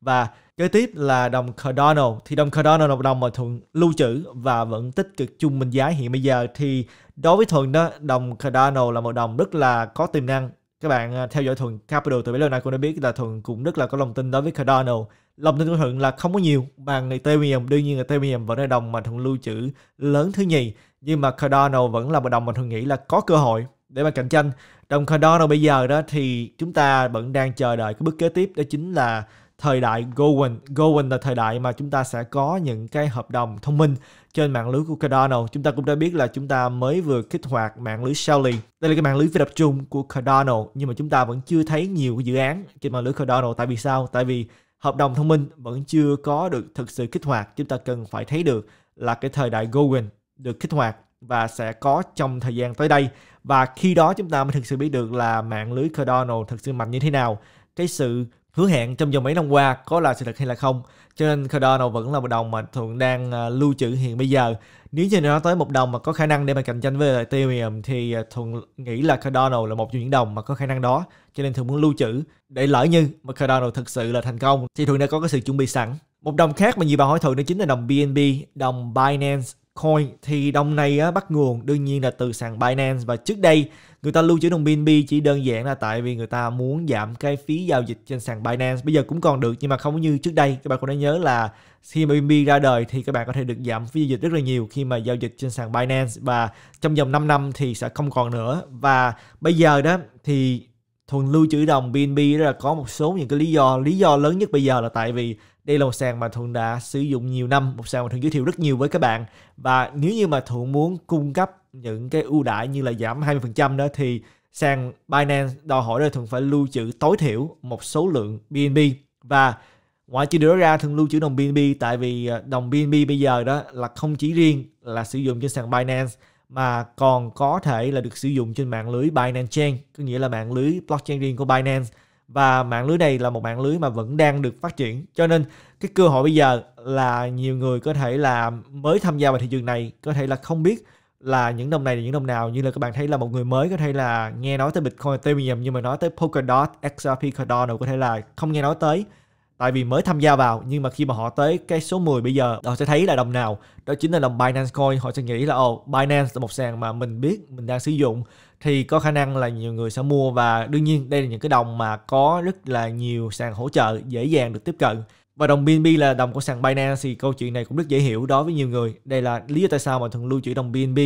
Và kế tiếp là đồng Cardano. Thì đồng Cardano là một đồng mà Thuận lưu trữ và vẫn tích cực chung minh giá hiện bây giờ. Thì đối với Thuận đó, đồng Cardano là một đồng rất là có tiềm năng. Các bạn à, theo dõi Thuận Capital từ bấy lâu nay cũng đã biết là Thuận cũng rất là có lòng tin đối với Cardano. Lòng tin của Thuận là không có nhiều bằng Ethereum. Đương nhiên Ethereum vẫn là đồng mà Thuận lưu trữ lớn thứ nhì. Nhưng mà Cardano vẫn là một đồng mà Thuận nghĩ là có cơ hội để mà cạnh tranh. Đồng Cardano bây giờ đó thì chúng ta vẫn đang chờ đợi cái bước kế tiếp đó chính là thời đại Gowen. Gowen là thời đại mà chúng ta sẽ có những cái hợp đồng thông minh trên mạng lưới của Cardano. Chúng ta cũng đã biết là chúng ta mới vừa kích hoạt mạng lưới Shelly. Đây là cái mạng lưới phi tập trung của Cardano nhưng mà chúng ta vẫn chưa thấy nhiều dự án trên mạng lưới Cardano. Tại vì sao? Tại vì hợp đồng thông minh vẫn chưa có được thực sự kích hoạt. Chúng ta cần phải thấy được là cái thời đại Gowen được kích hoạt và sẽ có trong thời gian tới đây và khi đó chúng ta mới thực sự biết được là mạng lưới Cardano thực sự mạnh như thế nào cái sự hứa hẹn trong vòng mấy năm qua có là sự thật hay là không cho nên Cardano vẫn là một đồng mà thường đang à, lưu trữ hiện bây giờ nếu như nó tới một đồng mà có khả năng để mà cạnh tranh với Ethereum thì à, thường nghĩ là Cardano là một trong những đồng mà có khả năng đó cho nên thường muốn lưu trữ để lỡ như mà Cardano thực sự là thành công thì thường đã có cái sự chuẩn bị sẵn một đồng khác mà nhiều bạn hỏi thường đó chính là đồng BNB đồng Binance Coin thì đồng này á, bắt nguồn đương nhiên là từ sàn Binance và trước đây người ta lưu trữ đồng BNB chỉ đơn giản là tại vì người ta muốn giảm cái phí giao dịch trên sàn Binance bây giờ cũng còn được nhưng mà không như trước đây các bạn cũng đã nhớ là khi mà BNB ra đời thì các bạn có thể được giảm phí giao dịch rất là nhiều khi mà giao dịch trên sàn Binance và trong vòng 5 năm thì sẽ không còn nữa và bây giờ đó thì thuần lưu trữ đồng BNB là có một số những cái lý do lý do lớn nhất bây giờ là tại vì đây là một sàn mà thuần đã sử dụng nhiều năm một sàn mà thuần giới thiệu rất nhiều với các bạn và nếu như mà thuần muốn cung cấp những cái ưu đãi như là giảm 20% đó thì sàn Binance đòi hỏi là thuần phải lưu trữ tối thiểu một số lượng BNB và ngoại trừ đó ra thường lưu trữ đồng BNB tại vì à, đồng BNB bây giờ đó là không chỉ riêng là sử dụng trên sàn Binance mà còn có thể là được sử dụng trên mạng lưới Binance Chain, có nghĩa là mạng lưới blockchain riêng của Binance và mạng lưới này là một mạng lưới mà vẫn đang được phát triển cho nên cái cơ hội bây giờ là nhiều người có thể là mới tham gia vào thị trường này có thể là không biết là những đồng này là những đồng nào như là các bạn thấy là một người mới có thể là nghe nói tới Bitcoin Ethereum nhưng mà nói tới Polkadot, XRP, Cardano có thể là không nghe nói tới tại vì mới tham gia vào nhưng mà khi mà họ tới cái số 10 bây giờ họ sẽ thấy là đồng nào đó chính là đồng Binance Coin họ sẽ nghĩ là ồ oh, Binance là một sàn mà mình biết mình đang sử dụng thì có khả năng là nhiều người sẽ mua và đương nhiên đây là những cái đồng mà có rất là nhiều sàn hỗ trợ dễ dàng được tiếp cận và đồng BNB là đồng của sàn Binance thì câu chuyện này cũng rất dễ hiểu đối với nhiều người đây là lý do tại sao mà thường lưu trữ đồng BNB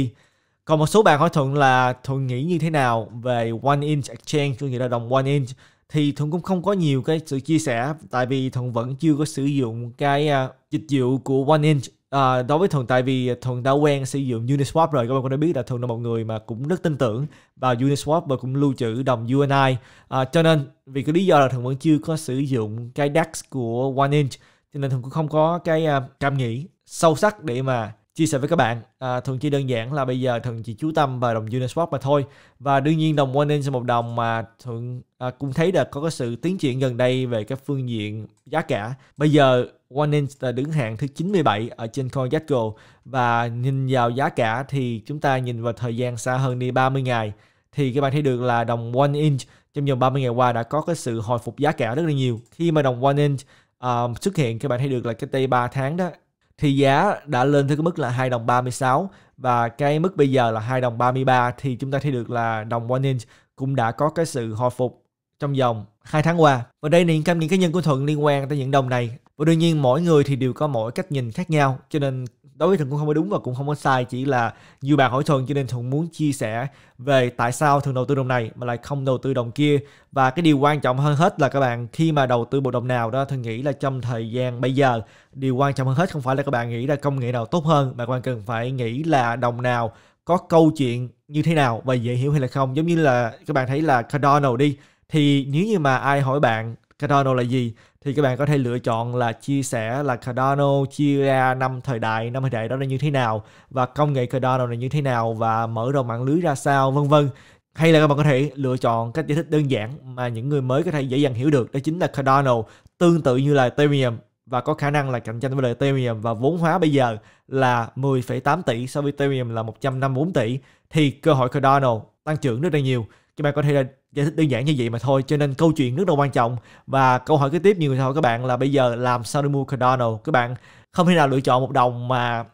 còn một số bạn hỏi Thuận là Thuận nghĩ như thế nào về One Inch Exchange, có nghĩa là đồng One Inch thì thuận cũng không có nhiều cái sự chia sẻ tại vì thuận vẫn chưa có sử dụng cái uh, dịch vụ của one inch À, đối với thuần tại vì thuần đã quen sử dụng Uniswap rồi các bạn cũng đã biết là thuần là một người mà cũng rất tin tưởng vào Uniswap và cũng lưu trữ đồng UNI à, cho nên vì cái lý do là thuần vẫn chưa có sử dụng cái DEX của One Inch cho nên thuần cũng không có cái uh, cảm nghĩ sâu sắc để mà chia sẻ với các bạn à, thường chỉ đơn giản là bây giờ thường chỉ chú tâm vào đồng Uniswap mà thôi và đương nhiên đồng Onein là một đồng mà thường à, cũng thấy được có cái sự tiến triển gần đây về các phương diện giá cả bây giờ Onein là đứng hạng thứ 97 ở trên CoinGecko và nhìn vào giá cả thì chúng ta nhìn vào thời gian xa hơn đi 30 ngày thì các bạn thấy được là đồng One Inch trong vòng 30 ngày qua đã có cái sự hồi phục giá cả rất là nhiều khi mà đồng One Inch uh, xuất hiện các bạn thấy được là cái tay 3 tháng đó thì giá đã lên tới cái mức là 2 đồng 36 và cái mức bây giờ là 2 đồng 33 thì chúng ta thấy được là đồng one inch cũng đã có cái sự hồi phục trong vòng 2 tháng qua. Và đây là những cảm nghiệm cá nhân của Thuận liên quan tới những đồng này. Và đương nhiên mỗi người thì đều có mỗi cách nhìn khác nhau cho nên đối với Thuận cũng không có đúng và cũng không có sai chỉ là nhiều bạn hỏi Thuận cho nên Thuận muốn chia sẻ về tại sao thường đầu tư đồng này mà lại không đầu tư đồng kia và cái điều quan trọng hơn hết là các bạn khi mà đầu tư bộ đồng nào đó Thuận nghĩ là trong thời gian bây giờ điều quan trọng hơn hết không phải là các bạn nghĩ ra công nghệ nào tốt hơn mà các bạn cần phải nghĩ là đồng nào có câu chuyện như thế nào và dễ hiểu hay là không giống như là các bạn thấy là Cardano đi thì nếu như mà ai hỏi bạn Cardano là gì thì các bạn có thể lựa chọn là chia sẻ là Cardano chia ra năm thời đại năm thời đại đó là như thế nào và công nghệ Cardano là như thế nào và mở rộng mạng lưới ra sao vân vân hay là các bạn có thể lựa chọn cách giải thích đơn giản mà những người mới có thể dễ dàng hiểu được đó chính là Cardano tương tự như là Ethereum và có khả năng là cạnh tranh với lại Ethereum và vốn hóa bây giờ là 10,8 tỷ so với Ethereum là 154 tỷ thì cơ hội Cardano tăng trưởng rất là nhiều chúng ta có thể là giải thích đơn giản như vậy mà thôi cho nên câu chuyện rất là quan trọng và câu hỏi kế tiếp nhiều người hỏi các bạn là bây giờ làm sao để mua Cardano các bạn không thể nào lựa chọn một đồng mà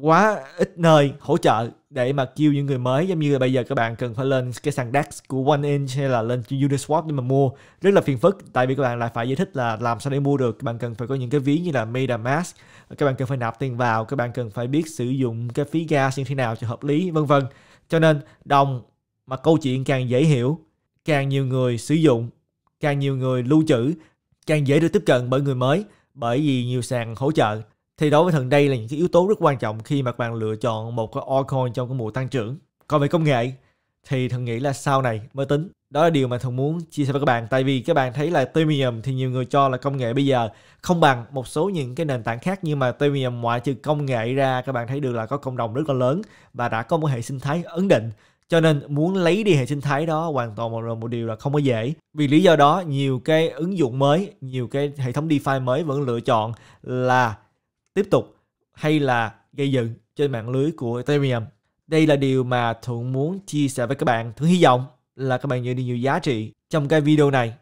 quá ít nơi hỗ trợ để mà kêu những người mới giống như là bây giờ các bạn cần phải lên cái sàn DEX của Oneinch hay là lên Uniswap để mà mua rất là phiền phức tại vì các bạn lại phải giải thích là làm sao để mua được các bạn cần phải có những cái ví như là MetaMask các bạn cần phải nạp tiền vào các bạn cần phải biết sử dụng cái phí gas như thế nào cho hợp lý vân vân cho nên đồng mà câu chuyện càng dễ hiểu, càng nhiều người sử dụng, càng nhiều người lưu trữ, càng dễ được tiếp cận bởi người mới bởi vì nhiều sàn hỗ trợ. Thì đối với thần đây là những cái yếu tố rất quan trọng khi mà bạn lựa chọn một cái altcoin trong cái mùa tăng trưởng. Còn về công nghệ thì thần nghĩ là sau này mới tính. Đó là điều mà thần muốn chia sẻ với các bạn tại vì các bạn thấy là Ethereum thì nhiều người cho là công nghệ bây giờ không bằng một số những cái nền tảng khác nhưng mà Ethereum ngoại trừ công nghệ ra các bạn thấy được là có cộng đồng rất là lớn và đã có một hệ sinh thái ấn định cho nên muốn lấy đi hệ sinh thái đó hoàn toàn một, một điều là không có dễ vì lý do đó nhiều cái ứng dụng mới nhiều cái hệ thống DeFi mới vẫn lựa chọn là tiếp tục hay là gây dựng trên mạng lưới của Ethereum đây là điều mà Thuận muốn chia sẻ với các bạn Thuận hy vọng là các bạn nhận được nhiều giá trị trong cái video này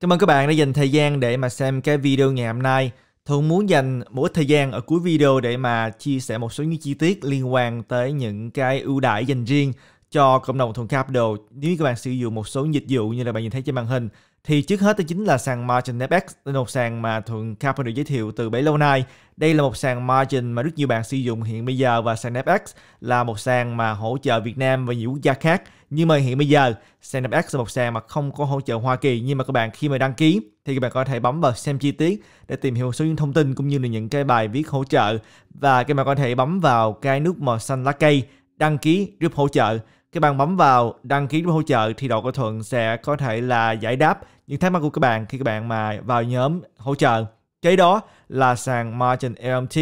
Cảm ơn các bạn đã dành thời gian để mà xem cái video ngày hôm nay Thuận muốn dành một mỗi thời gian ở cuối video để mà chia sẻ một số những chi tiết liên quan tới những cái ưu đãi dành riêng cho cộng đồng thuận capital nếu các bạn sử dụng một số dịch vụ như là bạn nhìn thấy trên màn hình thì trước hết đó chính là sàn margin fx một sàn mà thuận capital giới thiệu từ bấy lâu nay đây là một sàn margin mà rất nhiều bạn sử dụng hiện bây giờ và sàn fx là một sàn mà hỗ trợ việt nam và nhiều quốc gia khác nhưng mà hiện bây giờ sàn fx là một sàn mà không có hỗ trợ hoa kỳ nhưng mà các bạn khi mà đăng ký thì các bạn có thể bấm vào xem chi tiết để tìm hiểu số những thông tin cũng như là những cái bài viết hỗ trợ và các bạn có thể bấm vào cái nút màu xanh lá cây đăng ký giúp hỗ trợ các bạn bấm vào đăng ký hỗ trợ thì đội của Thuận sẽ có thể là giải đáp những thắc mắc của các bạn khi các bạn mà vào nhóm hỗ trợ. Kế đó là sàn Margin LMT.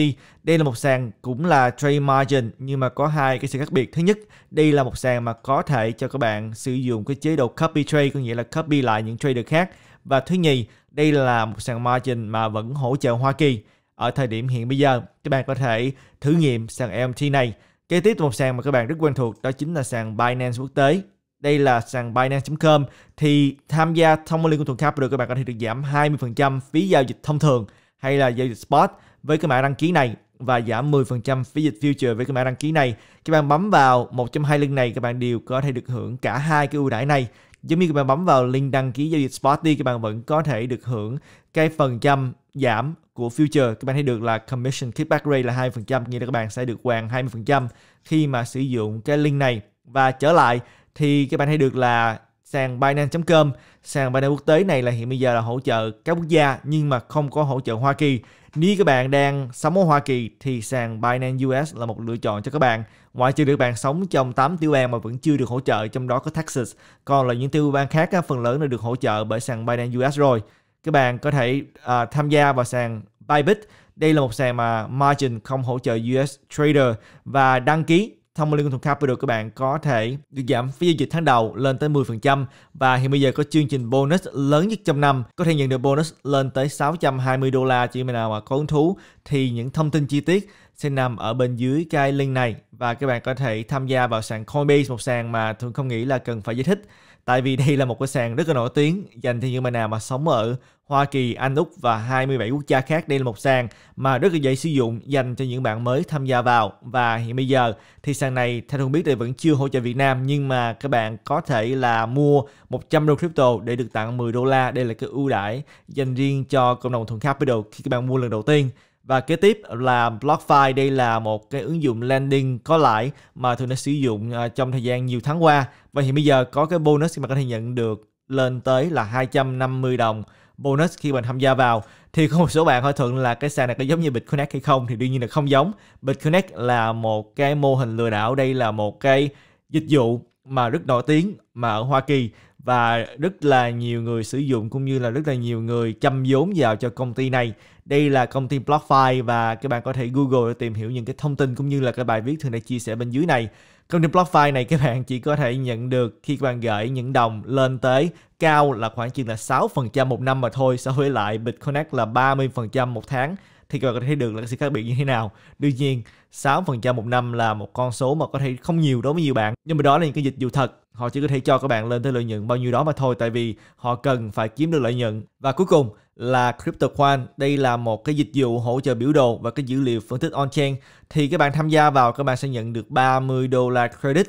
Đây là một sàn cũng là trade margin nhưng mà có hai cái sự khác biệt. Thứ nhất, đây là một sàn mà có thể cho các bạn sử dụng cái chế độ copy trade, có nghĩa là copy lại những trader khác. Và thứ nhì, đây là một sàn margin mà vẫn hỗ trợ Hoa Kỳ. Ở thời điểm hiện bây giờ, các bạn có thể thử nghiệm sàn LMT này Kế tiếp một sàn mà các bạn rất quen thuộc đó chính là sàn Binance quốc tế. Đây là sàn Binance.com thì tham gia thông qua link của Thuận Capital các bạn có thể được giảm 20% phí giao dịch thông thường hay là giao dịch spot với cái mã đăng ký này và giảm 10% phí dịch future với cái mã đăng ký này. Các bạn bấm vào một trong hai link này các bạn đều có thể được hưởng cả hai cái ưu đãi này. Giống như các bạn bấm vào link đăng ký giao dịch spot đi các bạn vẫn có thể được hưởng cái phần trăm giảm của future các bạn thấy được là commission kickback rate là 2% nghĩa là các bạn sẽ được hoàn 20% khi mà sử dụng cái link này và trở lại thì các bạn thấy được là sàn Binance.com sàn Binance quốc tế này là hiện bây giờ là hỗ trợ các quốc gia nhưng mà không có hỗ trợ Hoa Kỳ nếu các bạn đang sống ở Hoa Kỳ thì sàn Binance US là một lựa chọn cho các bạn ngoại trừ được bạn sống trong 8 tiểu bang mà vẫn chưa được hỗ trợ trong đó có Texas còn là những tiểu bang khác phần lớn là được hỗ trợ bởi sàn Binance US rồi các bạn có thể uh, tham gia vào sàn Bybit. Đây là một sàn mà margin không hỗ trợ US trader và đăng ký thông qua liên Lincoln Capital các bạn có thể được giảm phí giao dịch tháng đầu lên tới 10% và hiện bây giờ có chương trình bonus lớn nhất trong năm có thể nhận được bonus lên tới 620 đô la chỉ mình nào mà có hứng thú thì những thông tin chi tiết sẽ nằm ở bên dưới cái link này và các bạn có thể tham gia vào sàn Coinbase một sàn mà thường không nghĩ là cần phải giải thích tại vì đây là một cái sàn rất là nổi tiếng dành cho những bạn nào mà sống ở Hoa Kỳ, Anh, Úc và 27 quốc gia khác. Đây là một sàn mà rất là dễ sử dụng dành cho những bạn mới tham gia vào. Và hiện bây giờ thì sàn này theo không biết thì vẫn chưa hỗ trợ Việt Nam nhưng mà các bạn có thể là mua 100 đô crypto để được tặng 10 đô la. Đây là cái ưu đãi dành riêng cho cộng đồng thuần capital khi các bạn mua lần đầu tiên. Và kế tiếp là BlockFi, đây là một cái ứng dụng landing có lãi mà thường đã sử dụng à, trong thời gian nhiều tháng qua. Và hiện bây giờ có cái bonus mà có thể nhận được lên tới là 250 đồng bonus khi bạn tham gia vào thì có một số bạn hỏi thuận là cái sàn này có giống như Bitconnect hay không thì đương nhiên là không giống Bitconnect là một cái mô hình lừa đảo đây là một cái dịch vụ mà rất nổi tiếng mà ở Hoa Kỳ và rất là nhiều người sử dụng cũng như là rất là nhiều người chăm vốn vào cho công ty này. Đây là công ty BlockFi và các bạn có thể Google để tìm hiểu những cái thông tin cũng như là cái bài viết thường đã chia sẻ bên dưới này. Công ty BlockFi này các bạn chỉ có thể nhận được khi các bạn gửi những đồng lên tới cao là khoảng chừng là 6% một năm mà thôi so với lại BitConnect là 30% một tháng thì các bạn có thể thấy được là sự khác biệt như thế nào đương nhiên 6% một năm là một con số mà có thể không nhiều đối với nhiều bạn nhưng mà đó là những cái dịch vụ thật họ chỉ có thể cho các bạn lên tới lợi nhuận bao nhiêu đó mà thôi tại vì họ cần phải kiếm được lợi nhuận và cuối cùng là CryptoQuant đây là một cái dịch vụ hỗ trợ biểu đồ và cái dữ liệu phân tích on-chain thì các bạn tham gia vào các bạn sẽ nhận được 30 đô la credit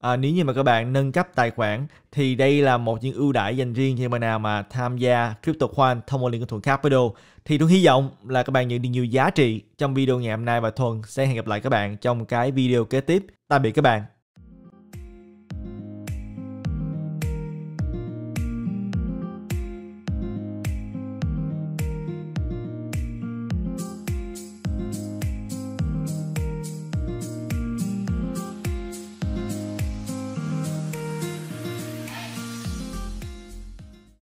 À, nếu như mà các bạn nâng cấp tài khoản thì đây là một những ưu đãi dành riêng cho bạn nào mà tham gia crypto CryptoCoin thông qua liên của Thuận Capital. Thì tôi hy vọng là các bạn nhận được nhiều giá trị trong video ngày hôm nay và Thuận sẽ hẹn gặp lại các bạn trong cái video kế tiếp. Tạm biệt các bạn.